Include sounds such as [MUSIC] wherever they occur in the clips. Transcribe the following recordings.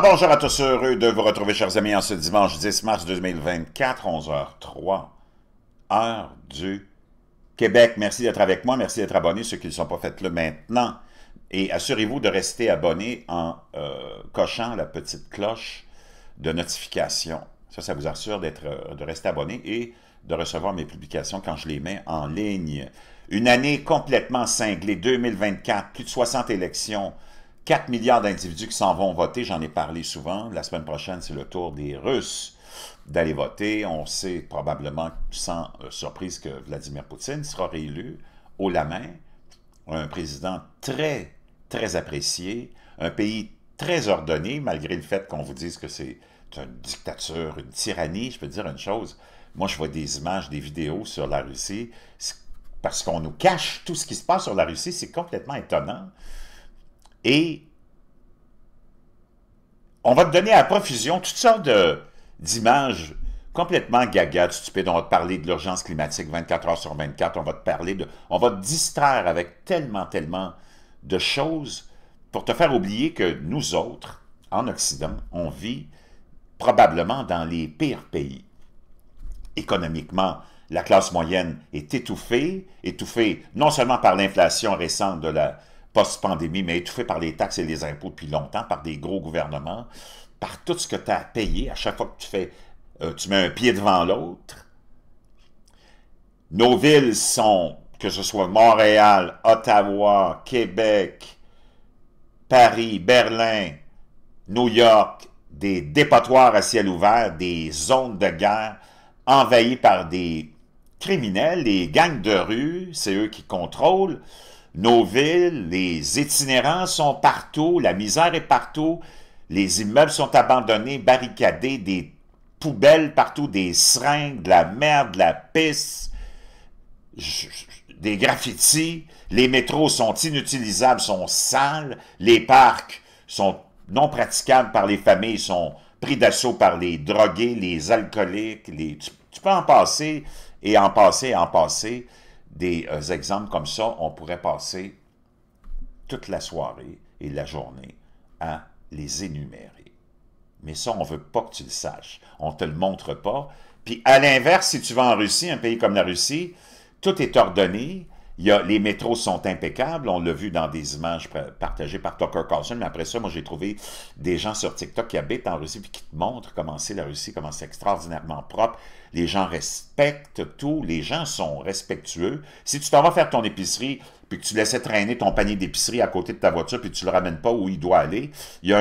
bonjour à tous, heureux de vous retrouver, chers amis, en ce dimanche 10 mars 2024, 11h03, heure du Québec. Merci d'être avec moi, merci d'être abonné, ceux qui ne sont pas faits le maintenant. Et assurez-vous de rester abonné en euh, cochant la petite cloche de notification. Ça, ça vous assure d'être, euh, de rester abonné et de recevoir mes publications quand je les mets en ligne. Une année complètement cinglée, 2024, plus de 60 élections, 4 milliards d'individus qui s'en vont voter, j'en ai parlé souvent. La semaine prochaine, c'est le tour des Russes d'aller voter. On sait probablement, sans euh, surprise, que Vladimir Poutine sera réélu haut la main. Un président très, très apprécié. Un pays très ordonné, malgré le fait qu'on vous dise que c'est une dictature, une tyrannie. Je peux dire une chose, moi je vois des images, des vidéos sur la Russie, parce qu'on nous cache tout ce qui se passe sur la Russie, c'est complètement étonnant. Et on va te donner à profusion toutes sortes d'images complètement gaga, stupides. On va te parler de l'urgence climatique 24 heures sur 24. On va te parler de... On va te distraire avec tellement, tellement de choses pour te faire oublier que nous autres, en Occident, on vit probablement dans les pires pays. Économiquement, la classe moyenne est étouffée, étouffée non seulement par l'inflation récente de la, post-pandémie, mais étouffé par les taxes et les impôts depuis longtemps, par des gros gouvernements, par tout ce que tu as à payer à chaque fois que tu fais, euh, tu mets un pied devant l'autre. Nos villes sont, que ce soit Montréal, Ottawa, Québec, Paris, Berlin, New York, des dépotoirs à ciel ouvert, des zones de guerre envahies par des criminels, des gangs de rue, c'est eux qui contrôlent nos villes, les itinérants sont partout, la misère est partout, les immeubles sont abandonnés, barricadés, des poubelles partout, des seringues, de la merde, de la pisse, des graffitis, les métros sont inutilisables, sont sales, les parcs sont non praticables par les familles, sont pris d'assaut par les drogués, les alcooliques, les... Tu, tu, peux en passer et en passer et en passer des euh, exemples comme ça, on pourrait passer toute la soirée et la journée à les énumérer. Mais ça, on ne veut pas que tu le saches. On ne te le montre pas. Puis à l'inverse, si tu vas en Russie, un pays comme la Russie, tout est ordonné, les métros sont impeccables, on l'a vu dans des images partagées par Tucker Carlson, mais après ça, moi j'ai trouvé des gens sur TikTok qui habitent en Russie et qui te montrent comment c'est la Russie, comment c'est extraordinairement propre. Les gens respectent tout, les gens sont respectueux. Si tu t'en vas faire ton épicerie, puis que tu laisses traîner ton panier d'épicerie à côté de ta voiture, puis tu ne le ramènes pas où il doit aller, il y a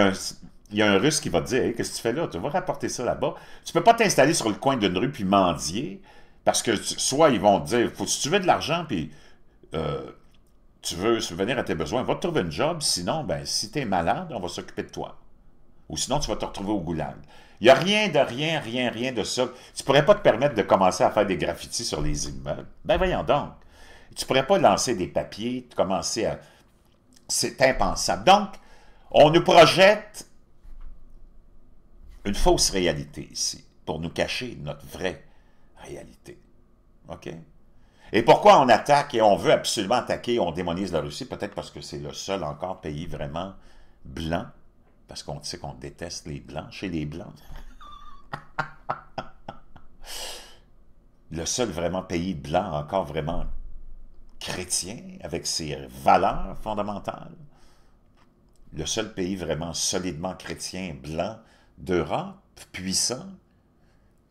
un, russe qui va te dire hey, Qu'est-ce que tu fais là Tu vas rapporter ça là-bas. Tu ne peux pas t'installer sur le coin d'une rue puis mendier, parce que soit ils vont te dire Faut, Si tu veux de l'argent, puis euh, tu veux subvenir à tes besoins, va te trouver une job, sinon, ben, si tu es malade, on va s'occuper de toi. Ou sinon, tu vas te retrouver au goulag. Il n'y a rien de rien, rien, rien de ça. Tu ne pourrais pas te permettre de commencer à faire des graffitis sur les immeubles. Ben voyons donc. Tu ne pourrais pas lancer des papiers, commencer à... C'est impensable. Donc, on nous projette une fausse réalité ici, pour nous cacher notre vraie réalité. OK? Et pourquoi on attaque et on veut absolument attaquer, on démonise la Russie? Peut-être parce que c'est le seul encore pays vraiment blanc, parce qu'on sait qu'on déteste les blancs, chez les blancs. le seul vraiment pays blanc encore vraiment chrétien, avec ses valeurs fondamentales. Le seul pays vraiment solidement chrétien blanc d'Europe, puissant,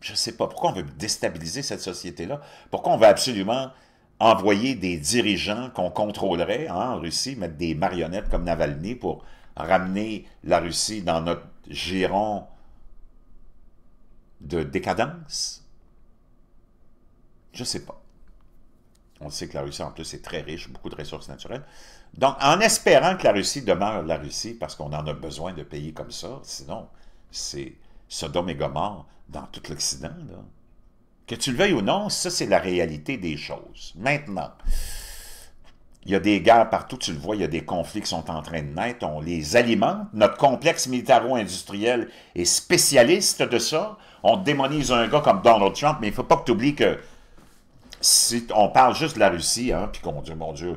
je ne sais pas, pourquoi on veut déstabiliser cette société-là? Pourquoi on veut absolument envoyer des dirigeants qu'on contrôlerait hein, en Russie, mettre des marionnettes comme Navalny pour ramener la Russie dans notre giron de décadence? Je ne sais pas. On sait que la Russie, en plus, est très riche, beaucoup de ressources naturelles. Donc, en espérant que la Russie demeure la Russie, parce qu'on en a besoin de pays comme ça, sinon, c'est Sodome et Gomorre dans tout l'Occident. Que tu le veuilles ou non, ça, c'est la réalité des choses. Maintenant, il y a des guerres partout, tu le vois, il y a des conflits qui sont en train de naître, on les alimente. Notre complexe militaro-industriel est spécialiste de ça. On démonise un gars comme Donald Trump, mais il ne faut pas que tu oublies que si on parle juste de la Russie, hein, puis qu'on dit, mon Dieu,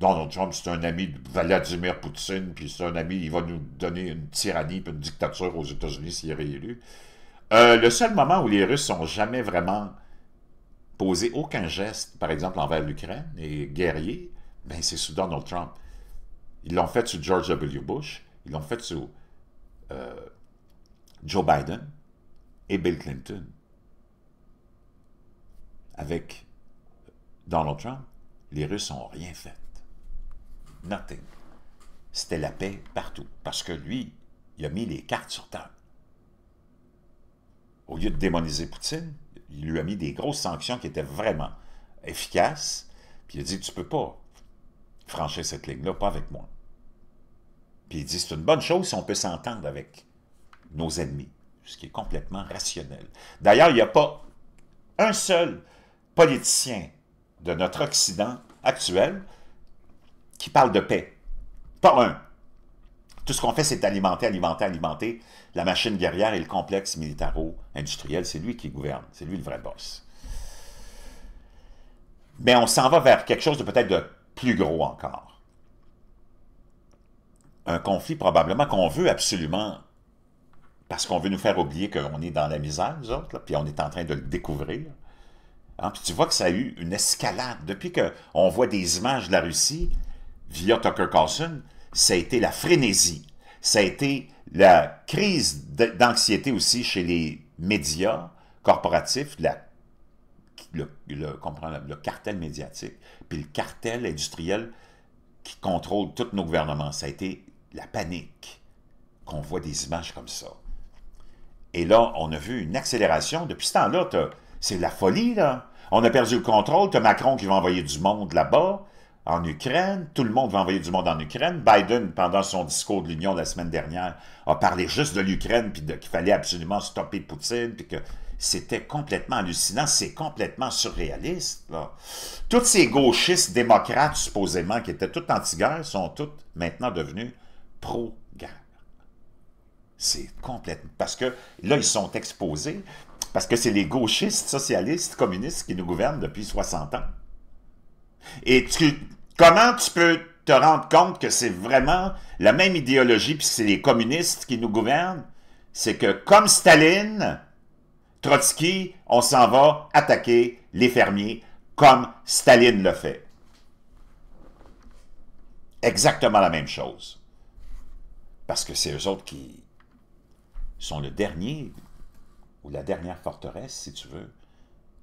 Donald Trump, c'est un ami de Vladimir Poutine, puis c'est un ami, il va nous donner une tyrannie puis une dictature aux États-Unis s'il est réélu. Euh, le seul moment où les Russes n'ont jamais vraiment posé aucun geste, par exemple, envers l'Ukraine et guerrier, ben c'est sous Donald Trump. Ils l'ont fait sous George W. Bush, ils l'ont fait sous euh, Joe Biden et Bill Clinton. Avec Donald Trump, les Russes n'ont rien fait nothing. C'était la paix partout, parce que lui, il a mis les cartes sur table. Au lieu de démoniser Poutine, il lui a mis des grosses sanctions qui étaient vraiment efficaces, puis il a dit, tu peux pas franchir cette ligne-là, pas avec moi. Puis il dit, c'est une bonne chose si on peut s'entendre avec nos ennemis, ce qui est complètement rationnel. D'ailleurs, il n'y a pas un seul politicien de notre Occident actuel qui parle de paix. Pas un. Tout ce qu'on fait, c'est alimenter, alimenter, alimenter la machine guerrière et le complexe militaro-industriel. C'est lui qui gouverne. C'est lui le vrai boss. Mais on s'en va vers quelque chose de peut-être de plus gros encore. Un conflit probablement qu'on veut absolument parce qu'on veut nous faire oublier qu'on est dans la misère, nous autres, puis on est en train de le découvrir. Hein, puis tu vois que ça a eu une escalade. Depuis qu'on voit des images de la Russie, via Tucker Carlson, ça a été la frénésie. Ça a été la crise d'anxiété aussi chez les médias corporatifs, le, cartel médiatique, puis le cartel industriel qui contrôle tous nos gouvernements. Ça a été la panique qu'on voit des images comme ça. Et là, on a vu une accélération. Depuis ce temps-là, c'est la folie, On a perdu le contrôle. Tu Macron qui va envoyer du monde là-bas en Ukraine, tout le monde va envoyer du monde en Ukraine. Biden, pendant son discours de l'Union la semaine dernière, a parlé juste de l'Ukraine, puis qu'il fallait absolument stopper Poutine, puis que c'était complètement hallucinant, c'est complètement surréaliste. Là. Tous ces gauchistes démocrates, supposément, qui étaient tous anti-guerre, sont tous maintenant devenus pro-guerre. C'est complètement... Parce que là, ils sont exposés, parce que c'est les gauchistes, socialistes, communistes qui nous gouvernent depuis 60 ans. Et tu, Comment tu peux te rendre compte que c'est vraiment la même idéologie, puis c'est les communistes qui nous gouvernent? C'est que comme Staline, Trotsky, on s'en va attaquer les fermiers comme Staline le fait. Exactement la même chose. Parce que c'est eux autres qui sont le dernier ou la dernière forteresse, si tu veux,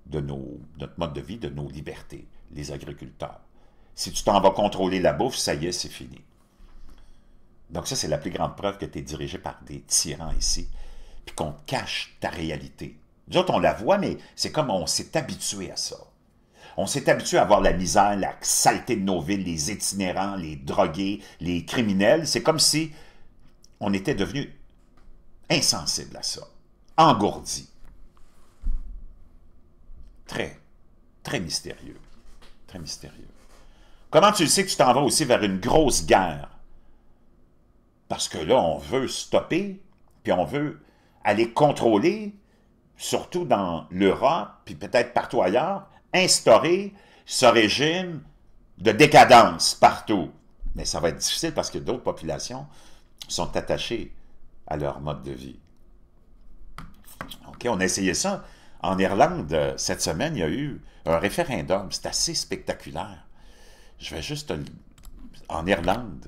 de notre mode de vie, de nos libertés, les agriculteurs. Si tu t'en vas contrôler la bouffe, ça y est, c'est fini. Donc ça, c'est la plus grande preuve que tu es dirigé par des tyrans ici, puis qu'on cache ta réalité. Nous autres, on la voit, mais c'est comme on s'est habitué à ça. On s'est habitué à voir la misère, la saleté de nos villes, les itinérants, les drogués, les criminels. C'est comme si on était devenu insensible à ça, engourdi. Très, très mystérieux, très mystérieux. Comment tu sais que tu t'en vas aussi vers une grosse guerre? Parce que là, on veut stopper, puis on veut aller contrôler, surtout dans l'Europe, puis peut-être partout ailleurs, instaurer ce régime de décadence partout. Mais ça va être difficile parce que d'autres populations sont attachées à leur mode de vie. OK, on a essayé ça. En Irlande, euh, cette semaine, il y a eu un référendum. C'est assez spectaculaire je vais juste en Irlande.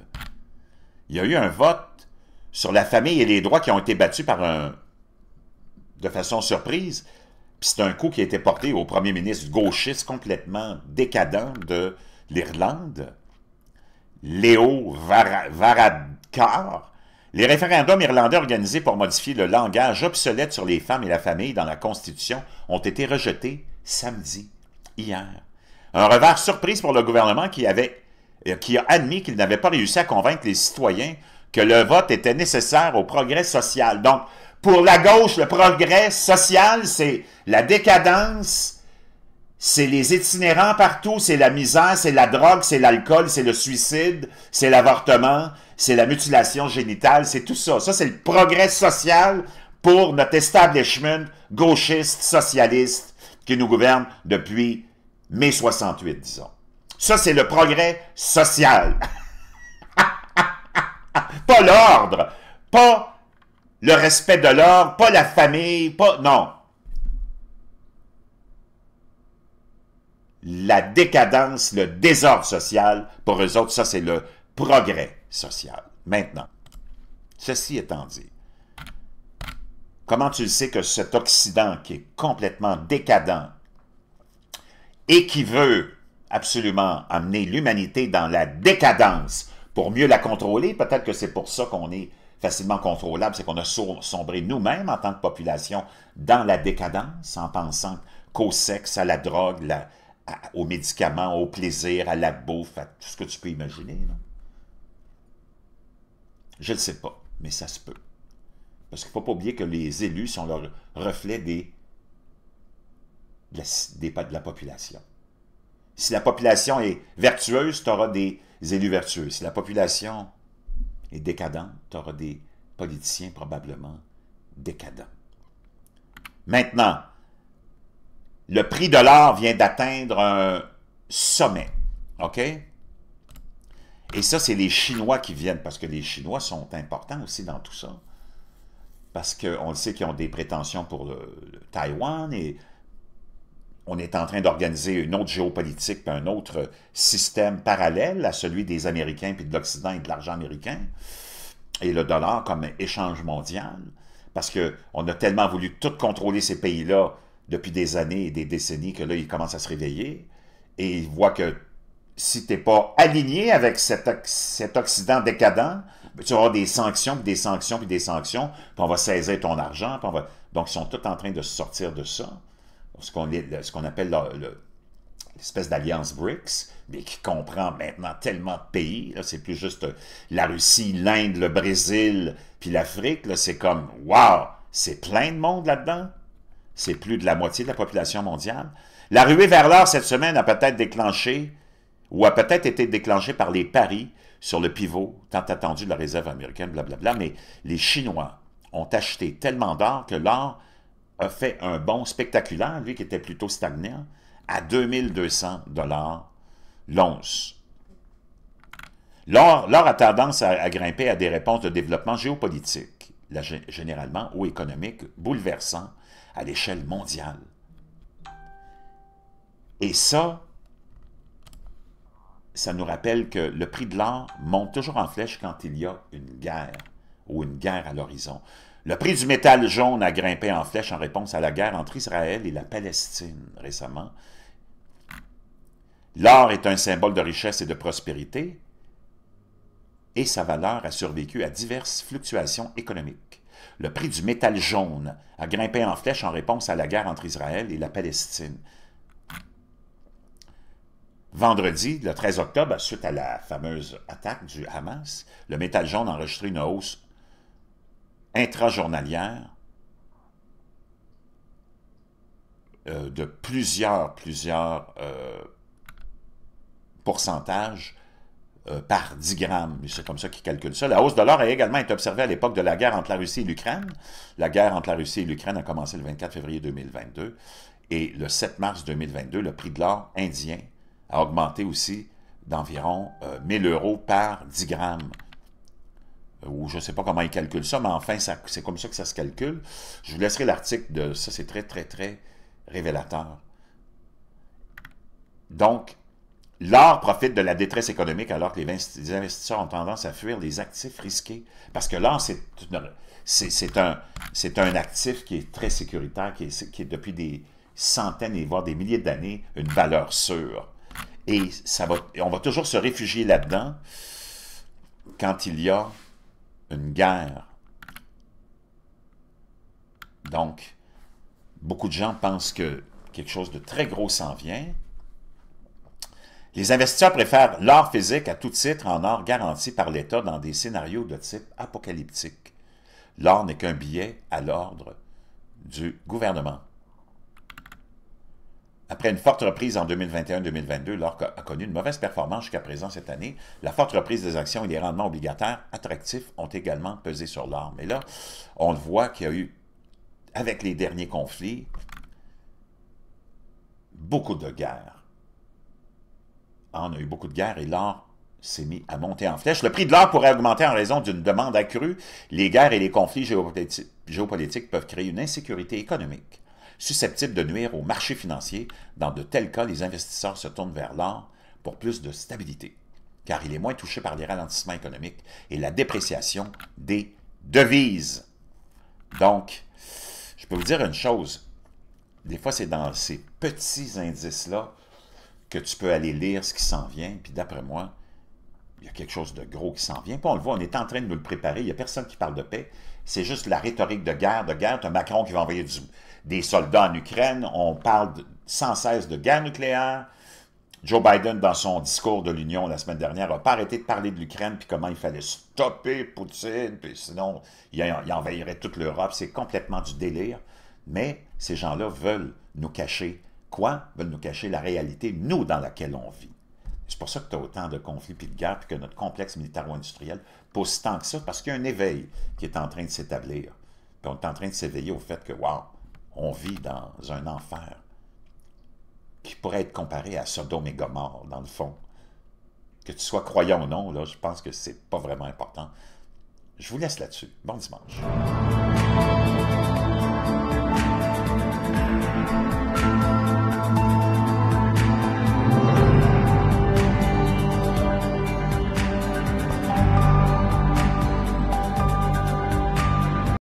Il y a eu un vote sur la famille et les droits qui ont été battus par un de façon surprise. Puis c'est un coup qui a été porté au premier ministre gauchiste complètement décadent de l'Irlande, Léo Varadkar. Les référendums irlandais organisés pour modifier le langage obsolète sur les femmes et la famille dans la Constitution ont été rejetés samedi, hier. Un revers surprise pour le gouvernement qui, avait, euh, qui a admis qu'il n'avait pas réussi à convaincre les citoyens que le vote était nécessaire au progrès social. Donc, pour la gauche, le progrès social, c'est la décadence, c'est les itinérants partout, c'est la misère, c'est la drogue, c'est l'alcool, c'est le suicide, c'est l'avortement, c'est la mutilation génitale, c'est tout ça. Ça, c'est le progrès social pour notre establishment gauchiste, socialiste qui nous gouverne depuis mai 68, disons. Ça, c'est le progrès social. [LAUGHS] pas l'ordre, pas le respect de l'ordre, pas la famille, pas... Non. La décadence, le désordre social, pour eux autres, ça, c'est le progrès social. Maintenant, ceci étant dit, comment tu le sais que cet Occident qui est complètement décadent, et qui veut absolument amener l'humanité dans la décadence pour mieux la contrôler. Peut-être que c'est pour ça qu'on est facilement contrôlable, c'est qu'on a sombré nous-mêmes en tant que population dans la décadence en pensant qu'au sexe, à la drogue, aux médicaments, au plaisir, à la bouffe, à tout ce que tu peux imaginer. Je ne sais pas, mais ça se peut. Parce qu'il ne faut pas oublier que les élus sont le reflet des de la, de la population. Si la population est vertueuse, tu auras des élus vertueux. Si la population est décadente, tu auras des politiciens probablement décadents. Maintenant, le prix de l'or vient d'atteindre un sommet. OK? Et ça, c'est les Chinois qui viennent, parce que les Chinois sont importants aussi dans tout ça. Parce qu'on le sait qu'ils ont des prétentions pour Taïwan et on est en train d'organiser une autre géopolitique, un autre système parallèle à celui des Américains, puis de l'Occident et de l'argent américain, et le dollar comme échange mondial, parce qu'on a tellement voulu tout contrôler ces pays-là depuis des années et des décennies que là, ils commencent à se réveiller, et ils voient que si tu n'es pas aligné avec cet, Occident décadent, ben, tu auras des sanctions, puis des sanctions, puis des sanctions, puis on va saisir ton argent, on va... Donc, ils sont tous en train de se sortir de ça ce qu'on appelle l'espèce d'alliance BRICS, mais qui comprend maintenant tellement de pays. C'est plus juste euh, la Russie, l'Inde, le Brésil, puis l'Afrique. C'est comme, waouh c'est plein de monde là-dedans. C'est plus de la moitié de la population mondiale. La ruée vers l'or cette semaine a peut-être déclenché ou a peut-être été déclenchée par les paris sur le pivot tant attendu de la réserve américaine, blablabla, mais les Chinois ont acheté tellement d'or que l'or a fait un bond spectaculaire, lui qui était plutôt stagnant, à 2200 dollars l'once. L'or a tendance à, grimper à des réponses de développement géopolitique, généralement, ou économique, bouleversant à l'échelle mondiale. Et ça, ça nous rappelle que le prix de l'or monte toujours en flèche quand il y a une guerre ou une guerre à l'horizon. Le prix du métal jaune a grimpé en flèche en réponse à la guerre entre Israël et la Palestine récemment. L'or est un symbole de richesse et de prospérité, et sa valeur a survécu à diverses fluctuations économiques. Le prix du métal jaune a grimpé en flèche en réponse à la guerre entre Israël et la Palestine. Vendredi, le 13 octobre, suite à la fameuse attaque du Hamas, le métal jaune a enregistré une hausse intrajournalière euh, de plusieurs, plusieurs euh, pourcentages euh, par 10 grammes. C'est comme ça qu'ils calculent ça. La hausse de l'or a également été observée à l'époque de la guerre entre la Russie et l'Ukraine. La guerre entre la Russie et l'Ukraine a commencé le 24 février 2022. Et le 7 mars 2022, le prix de l'or indien a augmenté aussi d'environ 1000 euros par 10 grammes ou je ne sais pas comment ils calculent ça, mais enfin, c'est comme ça que ça se calcule. Je vous laisserai l'article de ça, c'est très, très, très révélateur. Donc, l'or profite de la détresse économique alors que les investisseurs ont tendance à fuir les actifs risqués. Parce que l'or, c'est un, un actif qui est très sécuritaire, qui est, depuis des centaines et voire des milliers d'années une valeur sûre. Et ça va, on va toujours se réfugier là-dedans quand il y a une guerre. Donc, beaucoup de gens pensent que quelque chose de très gros s'en vient. Les investisseurs préfèrent l'or physique à tout titre en or garanti par l'État dans des scénarios de type apocalyptique. L'or n'est qu'un billet à l'ordre du gouvernement. Après une forte reprise en 2021-2022, l'or a connu une mauvaise performance jusqu'à présent cette année. La forte reprise des actions et des rendements obligataires attractifs ont également pesé sur l'or. Mais là, on le voit qu'il y a eu, avec les derniers conflits, beaucoup de guerres. On a eu beaucoup de guerres et l'or s'est mis à monter en flèche. Le prix de l'or pourrait augmenter en raison d'une demande accrue. Les guerres et les conflits géopolitiques peuvent créer une insécurité économique susceptible de nuire au marché financier. Dans de tels cas, les investisseurs se tournent vers l'or pour plus de stabilité, car il est moins touché par les ralentissements économiques et la dépréciation des devises. Donc, je peux vous dire une chose, des fois c'est dans ces petits indices-là que tu peux aller lire ce qui s'en vient, puis d'après moi, il y a quelque chose de gros qui s'en vient. on le voit, on est en train de nous le préparer. Il n'y a personne qui parle de paix. C'est juste la rhétorique de guerre, de guerre. Tu Macron qui va envoyer des soldats en Ukraine. On parle sans cesse de guerre nucléaire. Joe Biden, dans son discours de l'Union la semaine dernière, n'a pas arrêté de parler de l'Ukraine puis comment il fallait stopper Poutine, puis sinon il, il envahirait toute l'Europe. C'est complètement du délire. Mais ces gens-là veulent nous cacher quoi? Veulent nous cacher la réalité, nous, dans laquelle on vit. C'est pour ça que tu as autant de conflits et de guerres, puis que notre complexe militaro-industriel pose tant que ça, parce qu'il y a un éveil qui est en train de s'établir. Puis on est en train de s'éveiller au fait que, wow, on vit dans un enfer qui pourrait être comparé à Sodome et Gomorre, dans le fond. Que tu sois croyant ou non, là, je pense que c'est pas vraiment important. Je vous laisse là-dessus. Bon dimanche.